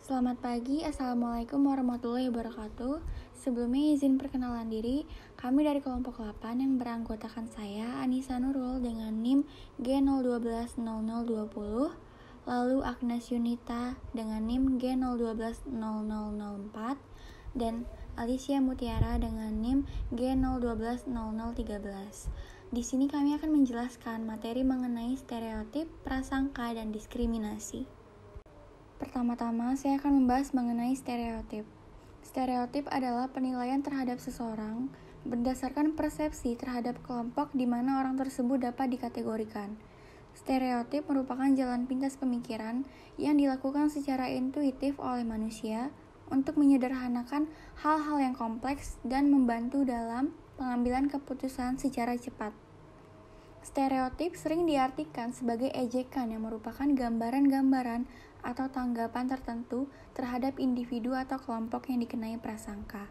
Selamat pagi, Assalamualaikum warahmatullahi wabarakatuh Sebelumnya izin perkenalan diri, kami dari kelompok 8 yang beranggotakan saya Anissa Nurul dengan NIM G0120020 Lalu Agnes Yunita dengan NIM G0120004 Dan Alicia Mutiara dengan NIM G0120013 di sini kami akan menjelaskan materi mengenai stereotip, prasangka, dan diskriminasi. Pertama-tama, saya akan membahas mengenai stereotip. Stereotip adalah penilaian terhadap seseorang berdasarkan persepsi terhadap kelompok di mana orang tersebut dapat dikategorikan. Stereotip merupakan jalan pintas pemikiran yang dilakukan secara intuitif oleh manusia untuk menyederhanakan hal-hal yang kompleks dan membantu dalam pengambilan keputusan secara cepat. Stereotip sering diartikan sebagai ejekan yang merupakan gambaran-gambaran atau tanggapan tertentu terhadap individu atau kelompok yang dikenai prasangka.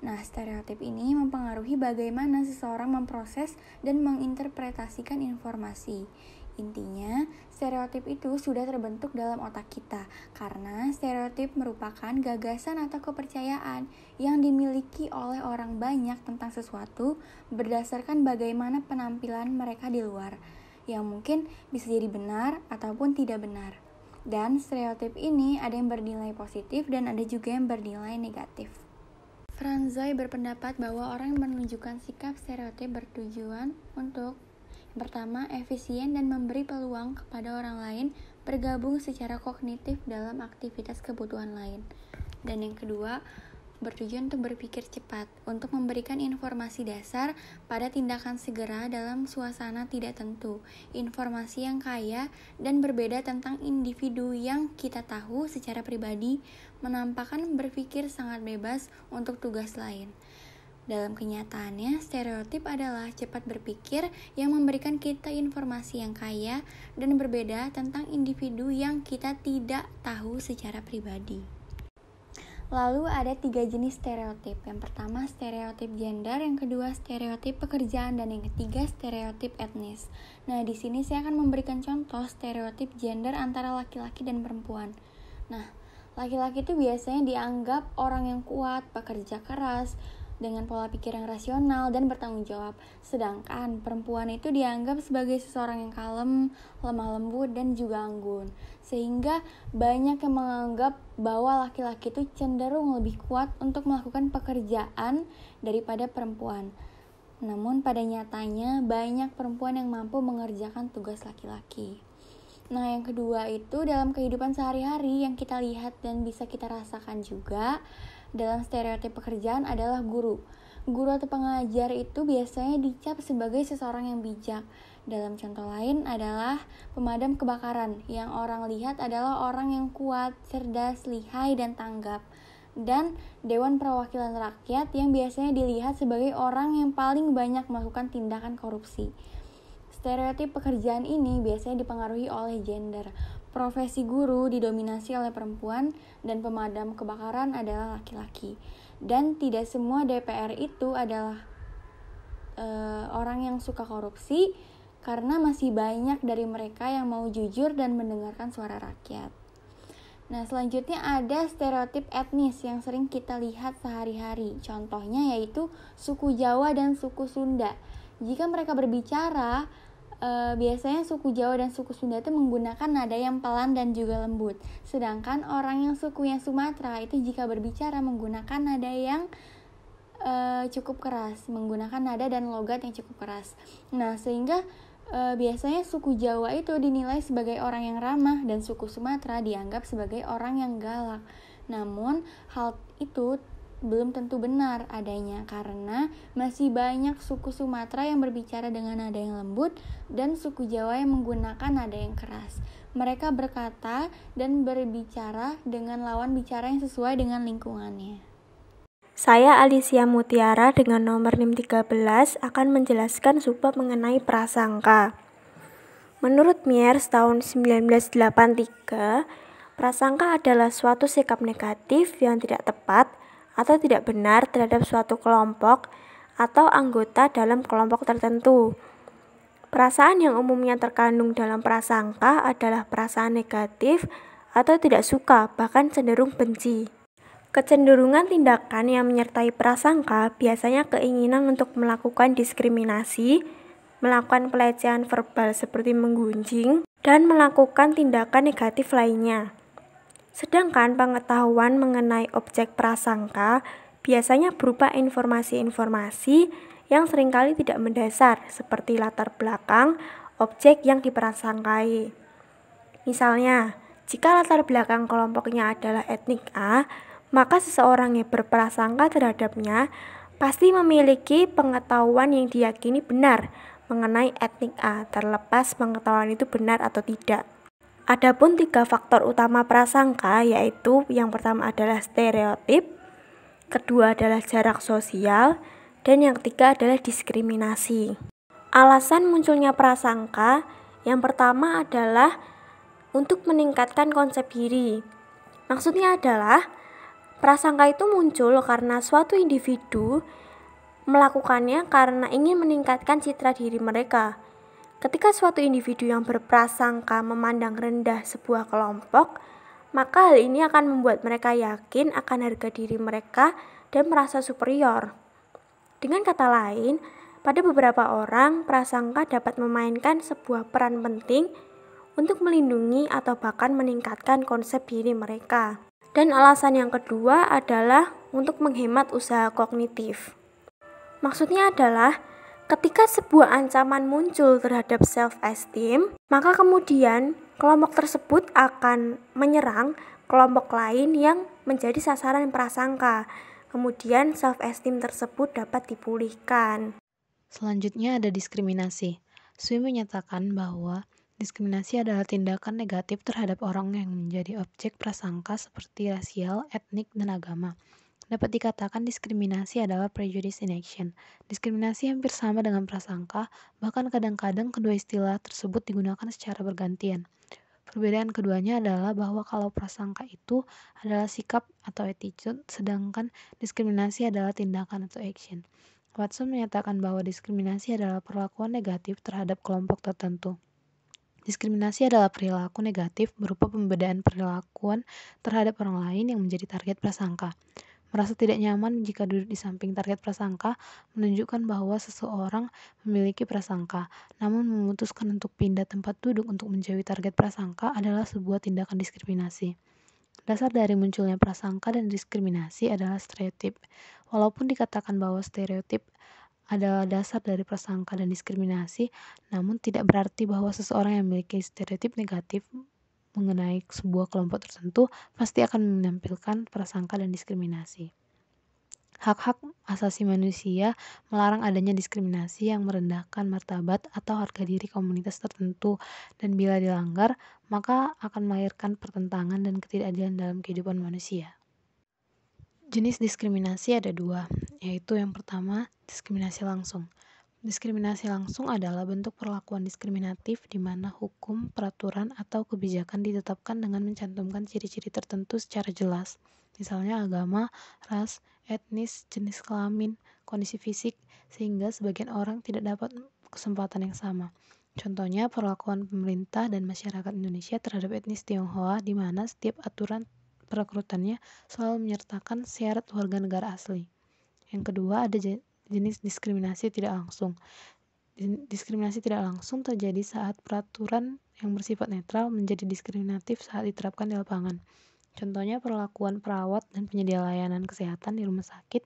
Nah, stereotip ini mempengaruhi bagaimana seseorang memproses dan menginterpretasikan informasi. Intinya, stereotip itu sudah terbentuk dalam otak kita karena stereotip merupakan gagasan atau kepercayaan yang dimiliki oleh orang banyak tentang sesuatu berdasarkan bagaimana penampilan mereka di luar, yang mungkin bisa jadi benar ataupun tidak benar. Dan stereotip ini ada yang bernilai positif dan ada juga yang bernilai negatif. Franzoi berpendapat bahwa orang yang menunjukkan sikap stereotip bertujuan untuk pertama, efisien dan memberi peluang kepada orang lain bergabung secara kognitif dalam aktivitas kebutuhan lain. Dan yang kedua, bertujuan untuk berpikir cepat, untuk memberikan informasi dasar pada tindakan segera dalam suasana tidak tentu, informasi yang kaya dan berbeda tentang individu yang kita tahu secara pribadi, menampakkan berpikir sangat bebas untuk tugas lain. Dalam kenyataannya, stereotip adalah cepat berpikir yang memberikan kita informasi yang kaya dan berbeda tentang individu yang kita tidak tahu secara pribadi. Lalu ada tiga jenis stereotip. Yang pertama stereotip gender, yang kedua stereotip pekerjaan, dan yang ketiga stereotip etnis. Nah, di sini saya akan memberikan contoh stereotip gender antara laki-laki dan perempuan. Nah, laki-laki itu biasanya dianggap orang yang kuat, pekerja keras, dengan pola pikir yang rasional dan bertanggung jawab. Sedangkan perempuan itu dianggap sebagai seseorang yang kalem, lemah lembut, dan juga anggun. Sehingga banyak yang menganggap bahwa laki-laki itu cenderung lebih kuat untuk melakukan pekerjaan daripada perempuan. Namun pada nyatanya banyak perempuan yang mampu mengerjakan tugas laki-laki. Nah, yang kedua itu dalam kehidupan sehari-hari yang kita lihat dan bisa kita rasakan juga dalam stereotip pekerjaan adalah guru. Guru atau pengajar itu biasanya dicap sebagai seseorang yang bijak. Dalam contoh lain adalah pemadam kebakaran, yang orang lihat adalah orang yang kuat, cerdas, lihai, dan tanggap. Dan Dewan Perwakilan Rakyat yang biasanya dilihat sebagai orang yang paling banyak melakukan tindakan korupsi. Stereotip pekerjaan ini biasanya dipengaruhi oleh gender. Profesi guru didominasi oleh perempuan dan pemadam kebakaran adalah laki-laki. Dan tidak semua DPR itu adalah uh, orang yang suka korupsi karena masih banyak dari mereka yang mau jujur dan mendengarkan suara rakyat. Nah, selanjutnya ada stereotip etnis yang sering kita lihat sehari-hari. Contohnya yaitu suku Jawa dan suku Sunda. Jika mereka berbicara, e, biasanya suku Jawa dan suku Sunda itu menggunakan nada yang pelan dan juga lembut. Sedangkan orang yang suku sukunya Sumatera itu jika berbicara menggunakan nada yang e, cukup keras, menggunakan nada dan logat yang cukup keras. Nah, sehingga e, biasanya suku Jawa itu dinilai sebagai orang yang ramah dan suku Sumatera dianggap sebagai orang yang galak. Namun, hal itu belum tentu benar adanya karena masih banyak suku Sumatera yang berbicara dengan nada yang lembut dan suku Jawa yang menggunakan nada yang keras. Mereka berkata dan berbicara dengan lawan bicara yang sesuai dengan lingkungannya. Saya Alicia Mutiara dengan nomor NIM 13 akan menjelaskan subbab mengenai prasangka. Menurut Miers tahun 1983, prasangka adalah suatu sikap negatif yang tidak tepat atau tidak benar terhadap suatu kelompok atau anggota dalam kelompok tertentu. Perasaan yang umumnya terkandung dalam prasangka adalah perasaan negatif atau tidak suka, bahkan cenderung benci. Kecenderungan tindakan yang menyertai prasangka biasanya keinginan untuk melakukan diskriminasi, melakukan pelecehan verbal seperti menggunjing, dan melakukan tindakan negatif lainnya. Sedangkan pengetahuan mengenai objek prasangka biasanya berupa informasi-informasi yang seringkali tidak mendasar seperti latar belakang objek yang diperasangkai. Misalnya, jika latar belakang kelompoknya adalah etnik A, maka seseorang yang berprasangka terhadapnya pasti memiliki pengetahuan yang diyakini benar mengenai etnik A, terlepas pengetahuan itu benar atau tidak. Adapun tiga faktor utama prasangka yaitu yang pertama adalah stereotip, kedua adalah jarak sosial, dan yang ketiga adalah diskriminasi. Alasan munculnya prasangka yang pertama adalah untuk meningkatkan konsep diri. Maksudnya adalah prasangka itu muncul karena suatu individu melakukannya karena ingin meningkatkan citra diri mereka Ketika suatu individu yang berprasangka memandang rendah sebuah kelompok, maka hal ini akan membuat mereka yakin akan harga diri mereka dan merasa superior. Dengan kata lain, pada beberapa orang, prasangka dapat memainkan sebuah peran penting untuk melindungi atau bahkan meningkatkan konsep diri mereka. Dan alasan yang kedua adalah untuk menghemat usaha kognitif. Maksudnya adalah Ketika sebuah ancaman muncul terhadap self-esteem, maka kemudian kelompok tersebut akan menyerang kelompok lain yang menjadi sasaran prasangka. Kemudian self-esteem tersebut dapat dipulihkan. Selanjutnya ada diskriminasi. Sui menyatakan bahwa diskriminasi adalah tindakan negatif terhadap orang yang menjadi objek prasangka seperti rasial, etnik, dan agama. Dapat dikatakan diskriminasi adalah prejudice in action. Diskriminasi hampir sama dengan prasangka, bahkan kadang-kadang kedua istilah tersebut digunakan secara bergantian. Perbedaan keduanya adalah bahwa kalau prasangka itu adalah sikap atau attitude, sedangkan diskriminasi adalah tindakan atau action. Watson menyatakan bahwa diskriminasi adalah perlakuan negatif terhadap kelompok tertentu. Diskriminasi adalah perilaku negatif berupa pembedaan perilakuan terhadap orang lain yang menjadi target prasangka. Merasa tidak nyaman jika duduk di samping target prasangka menunjukkan bahwa seseorang memiliki prasangka, namun memutuskan untuk pindah tempat duduk untuk menjauhi target prasangka adalah sebuah tindakan diskriminasi. Dasar dari munculnya prasangka dan diskriminasi adalah stereotip. Walaupun dikatakan bahwa stereotip adalah dasar dari prasangka dan diskriminasi, namun tidak berarti bahwa seseorang yang memiliki stereotip negatif mengenai sebuah kelompok tertentu pasti akan menampilkan prasangka dan diskriminasi. Hak-hak asasi manusia melarang adanya diskriminasi yang merendahkan martabat atau harga diri komunitas tertentu dan bila dilanggar maka akan melahirkan pertentangan dan ketidakadilan dalam kehidupan manusia. Jenis diskriminasi ada dua, yaitu yang pertama diskriminasi langsung. Diskriminasi langsung adalah bentuk perlakuan diskriminatif di mana hukum, peraturan, atau kebijakan ditetapkan dengan mencantumkan ciri-ciri tertentu secara jelas, misalnya agama, ras, etnis, jenis kelamin, kondisi fisik, sehingga sebagian orang tidak dapat kesempatan yang sama. Contohnya perlakuan pemerintah dan masyarakat Indonesia terhadap etnis Tionghoa di mana setiap aturan perekrutannya selalu menyertakan syarat warga negara asli. Yang kedua ada jenis diskriminasi tidak langsung. Diskriminasi tidak langsung terjadi saat peraturan yang bersifat netral menjadi diskriminatif saat diterapkan di lapangan. Contohnya perlakuan perawat dan penyedia layanan kesehatan di rumah sakit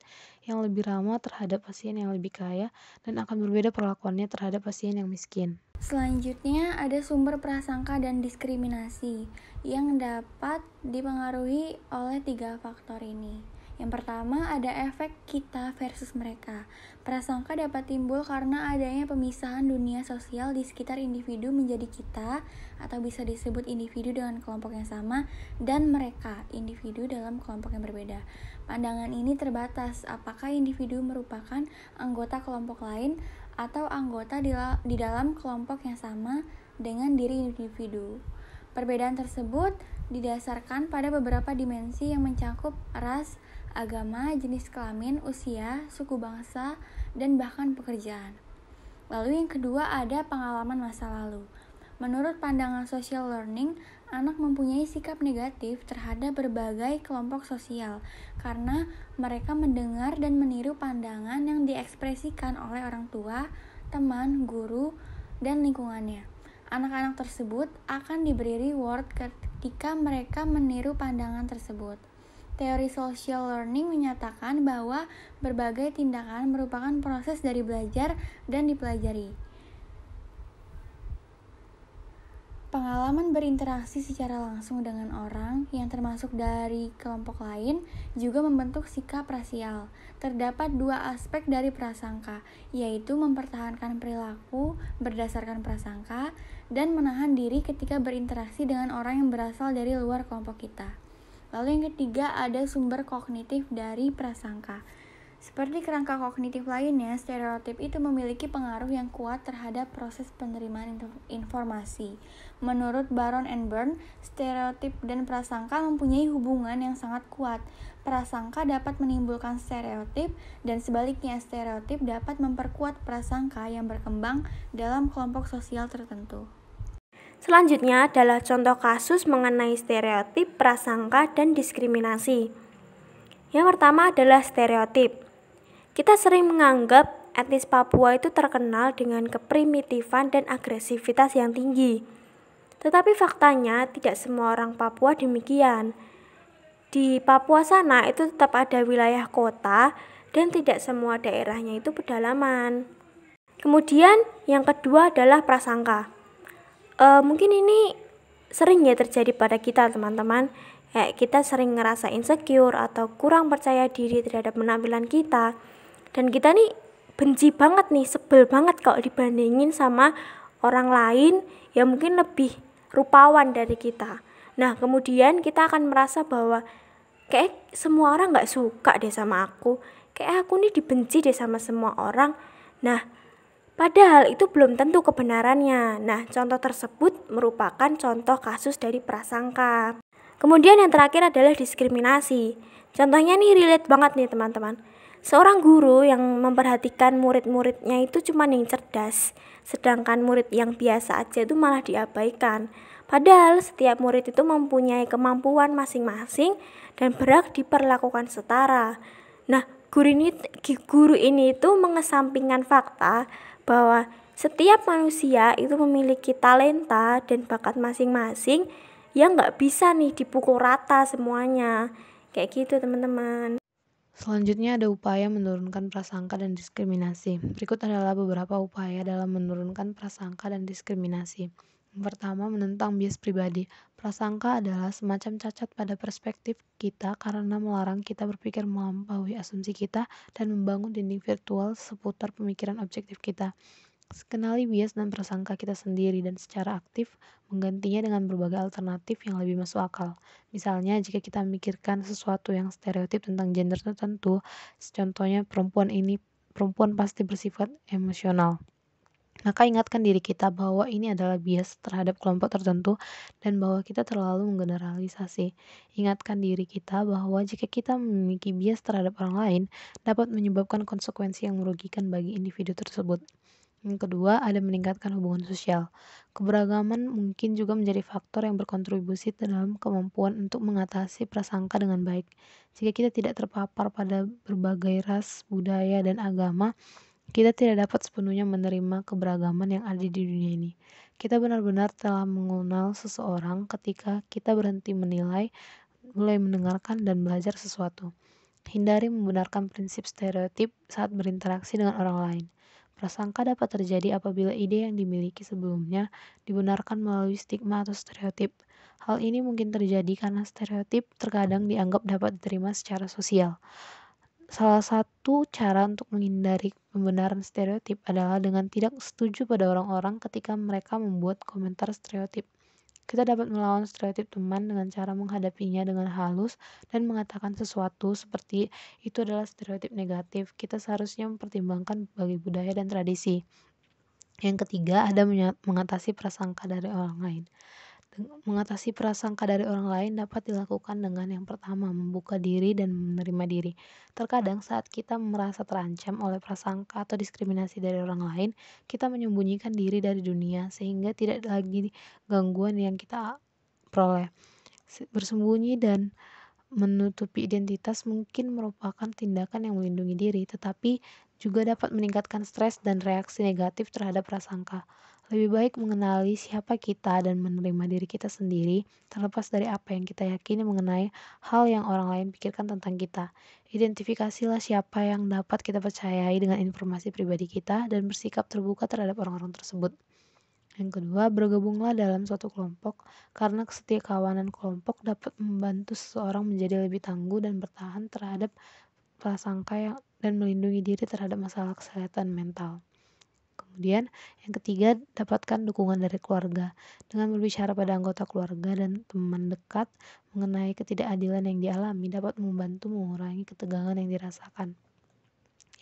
yang lebih ramah terhadap pasien yang lebih kaya dan akan berbeda perlakuannya terhadap pasien yang miskin. Selanjutnya ada sumber prasangka dan diskriminasi yang dapat dipengaruhi oleh tiga faktor ini. Yang pertama ada efek kita versus mereka. Prasangka dapat timbul karena adanya pemisahan dunia sosial di sekitar individu menjadi kita atau bisa disebut individu dengan kelompok yang sama dan mereka individu dalam kelompok yang berbeda. Pandangan ini terbatas apakah individu merupakan anggota kelompok lain atau anggota di, di dalam kelompok yang sama dengan diri individu. Perbedaan tersebut didasarkan pada beberapa dimensi yang mencakup ras, agama, jenis kelamin, usia, suku bangsa, dan bahkan pekerjaan. Lalu yang kedua ada pengalaman masa lalu. Menurut pandangan social learning, anak mempunyai sikap negatif terhadap berbagai kelompok sosial karena mereka mendengar dan meniru pandangan yang diekspresikan oleh orang tua, teman, guru, dan lingkungannya. Anak-anak tersebut akan diberi reward ketika mereka meniru pandangan tersebut. Teori social learning menyatakan bahwa berbagai tindakan merupakan proses dari belajar dan dipelajari. Pengalaman berinteraksi secara langsung dengan orang yang termasuk dari kelompok lain juga membentuk sikap rasial. Terdapat dua aspek dari prasangka, yaitu mempertahankan perilaku berdasarkan prasangka dan menahan diri ketika berinteraksi dengan orang yang berasal dari luar kelompok kita. Lalu yang ketiga ada sumber kognitif dari prasangka. Seperti kerangka kognitif lainnya, stereotip itu memiliki pengaruh yang kuat terhadap proses penerimaan informasi. Menurut Baron and Burn, stereotip dan prasangka mempunyai hubungan yang sangat kuat. Prasangka dapat menimbulkan stereotip dan sebaliknya stereotip dapat memperkuat prasangka yang berkembang dalam kelompok sosial tertentu. Selanjutnya adalah contoh kasus mengenai stereotip, prasangka, dan diskriminasi. Yang pertama adalah stereotip. Kita sering menganggap etnis Papua itu terkenal dengan keprimitifan dan agresivitas yang tinggi. Tetapi faktanya tidak semua orang Papua demikian. Di Papua sana itu tetap ada wilayah kota dan tidak semua daerahnya itu pedalaman. Kemudian yang kedua adalah prasangka uh, mungkin ini sering ya terjadi pada kita teman-teman kayak kita sering ngerasa insecure atau kurang percaya diri terhadap penampilan kita dan kita nih benci banget nih sebel banget kalau dibandingin sama orang lain yang mungkin lebih rupawan dari kita nah kemudian kita akan merasa bahwa kayak semua orang nggak suka deh sama aku kayak aku nih dibenci deh sama semua orang nah Padahal itu belum tentu kebenarannya. Nah, contoh tersebut merupakan contoh kasus dari prasangka. Kemudian yang terakhir adalah diskriminasi. Contohnya nih relate banget nih teman-teman. Seorang guru yang memperhatikan murid-muridnya itu cuma yang cerdas, sedangkan murid yang biasa aja itu malah diabaikan. Padahal setiap murid itu mempunyai kemampuan masing-masing dan berhak diperlakukan setara. Nah, guru ini guru ini itu mengesampingkan fakta bahwa setiap manusia itu memiliki talenta dan bakat masing-masing yang nggak bisa nih dipukul rata semuanya kayak gitu teman-teman Selanjutnya ada upaya menurunkan prasangka dan diskriminasi. Berikut adalah beberapa upaya dalam menurunkan prasangka dan diskriminasi. Pertama, menentang bias pribadi. Prasangka adalah semacam cacat pada perspektif kita karena melarang kita berpikir melampaui asumsi kita dan membangun dinding virtual seputar pemikiran objektif kita. Kenali bias dan prasangka kita sendiri dan secara aktif menggantinya dengan berbagai alternatif yang lebih masuk akal. Misalnya, jika kita memikirkan sesuatu yang stereotip tentang gender tertentu, contohnya perempuan ini, perempuan pasti bersifat emosional. Maka ingatkan diri kita bahwa ini adalah bias terhadap kelompok tertentu dan bahwa kita terlalu menggeneralisasi. Ingatkan diri kita bahwa jika kita memiliki bias terhadap orang lain, dapat menyebabkan konsekuensi yang merugikan bagi individu tersebut. Yang kedua, ada meningkatkan hubungan sosial. Keberagaman mungkin juga menjadi faktor yang berkontribusi dalam kemampuan untuk mengatasi prasangka dengan baik. Jika kita tidak terpapar pada berbagai ras, budaya, dan agama, kita tidak dapat sepenuhnya menerima keberagaman yang ada di dunia ini. Kita benar-benar telah mengenal seseorang ketika kita berhenti menilai, mulai mendengarkan, dan belajar sesuatu. Hindari membenarkan prinsip stereotip saat berinteraksi dengan orang lain. Prasangka dapat terjadi apabila ide yang dimiliki sebelumnya dibenarkan melalui stigma atau stereotip. Hal ini mungkin terjadi karena stereotip terkadang dianggap dapat diterima secara sosial salah satu cara untuk menghindari pembenaran stereotip adalah dengan tidak setuju pada orang-orang ketika mereka membuat komentar stereotip. Kita dapat melawan stereotip teman dengan cara menghadapinya dengan halus dan mengatakan sesuatu seperti itu adalah stereotip negatif. Kita seharusnya mempertimbangkan bagi budaya dan tradisi. Yang ketiga, ada mengatasi prasangka dari orang lain. Mengatasi prasangka dari orang lain dapat dilakukan dengan yang pertama, membuka diri dan menerima diri. Terkadang saat kita merasa terancam oleh prasangka atau diskriminasi dari orang lain, kita menyembunyikan diri dari dunia sehingga tidak lagi gangguan yang kita peroleh. Bersembunyi dan menutupi identitas mungkin merupakan tindakan yang melindungi diri, tetapi juga dapat meningkatkan stres dan reaksi negatif terhadap prasangka. Lebih baik mengenali siapa kita dan menerima diri kita sendiri, terlepas dari apa yang kita yakini mengenai hal yang orang lain pikirkan tentang kita. Identifikasilah siapa yang dapat kita percayai dengan informasi pribadi kita dan bersikap terbuka terhadap orang-orang tersebut. Yang kedua, bergabunglah dalam suatu kelompok karena kawanan kelompok dapat membantu seseorang menjadi lebih tangguh dan bertahan terhadap prasangka yang, dan melindungi diri terhadap masalah kesehatan mental. Kemudian yang ketiga, dapatkan dukungan dari keluarga. Dengan berbicara pada anggota keluarga dan teman dekat mengenai ketidakadilan yang dialami dapat membantu mengurangi ketegangan yang dirasakan.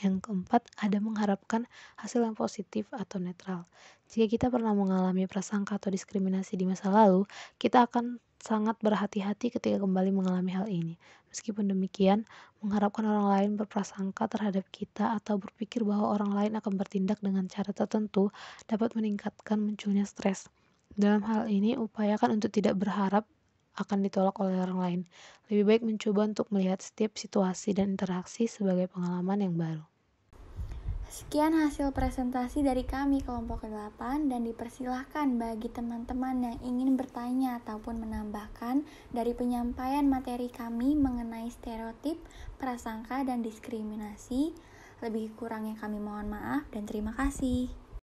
Yang keempat, ada mengharapkan hasil yang positif atau netral. Jika kita pernah mengalami prasangka atau diskriminasi di masa lalu, kita akan sangat berhati-hati ketika kembali mengalami hal ini. Meskipun demikian, mengharapkan orang lain berprasangka terhadap kita atau berpikir bahwa orang lain akan bertindak dengan cara tertentu dapat meningkatkan munculnya stres. Dalam hal ini, upayakan untuk tidak berharap akan ditolak oleh orang lain. Lebih baik mencoba untuk melihat setiap situasi dan interaksi sebagai pengalaman yang baru. Sekian hasil presentasi dari kami kelompok ke-8 dan dipersilahkan bagi teman-teman yang ingin bertanya ataupun menambahkan dari penyampaian materi kami mengenai stereotip, prasangka, dan diskriminasi. Lebih kurangnya kami mohon maaf dan terima kasih.